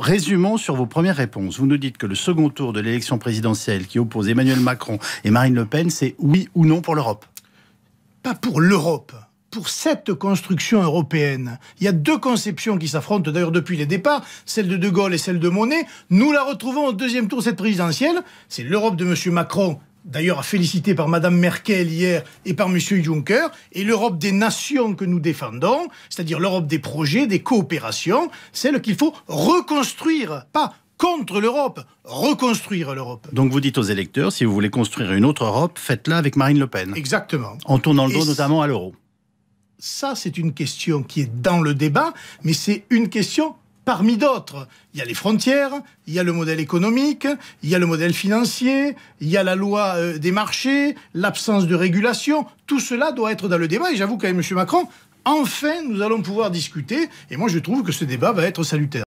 Résumons sur vos premières réponses. Vous nous dites que le second tour de l'élection présidentielle qui oppose Emmanuel Macron et Marine Le Pen, c'est oui ou non pour l'Europe Pas pour l'Europe pour cette construction européenne. Il y a deux conceptions qui s'affrontent d'ailleurs depuis les départs, celle de De Gaulle et celle de Monet. Nous la retrouvons au deuxième tour cette présidentielle. C'est l'Europe de M. Macron d'ailleurs à féliciter par Madame Merkel hier et par M. Juncker, et l'Europe des nations que nous défendons, c'est-à-dire l'Europe des projets, des coopérations, celle qu'il faut reconstruire, pas contre l'Europe, reconstruire l'Europe. Donc vous dites aux électeurs, si vous voulez construire une autre Europe, faites-la avec Marine Le Pen. Exactement. En tournant le dos notamment à l'euro. Ça, c'est une question qui est dans le débat, mais c'est une question parmi d'autres. Il y a les frontières, il y a le modèle économique, il y a le modèle financier, il y a la loi euh, des marchés, l'absence de régulation. Tout cela doit être dans le débat. Et j'avoue qu'avec M. Macron, enfin, nous allons pouvoir discuter. Et moi, je trouve que ce débat va être salutaire.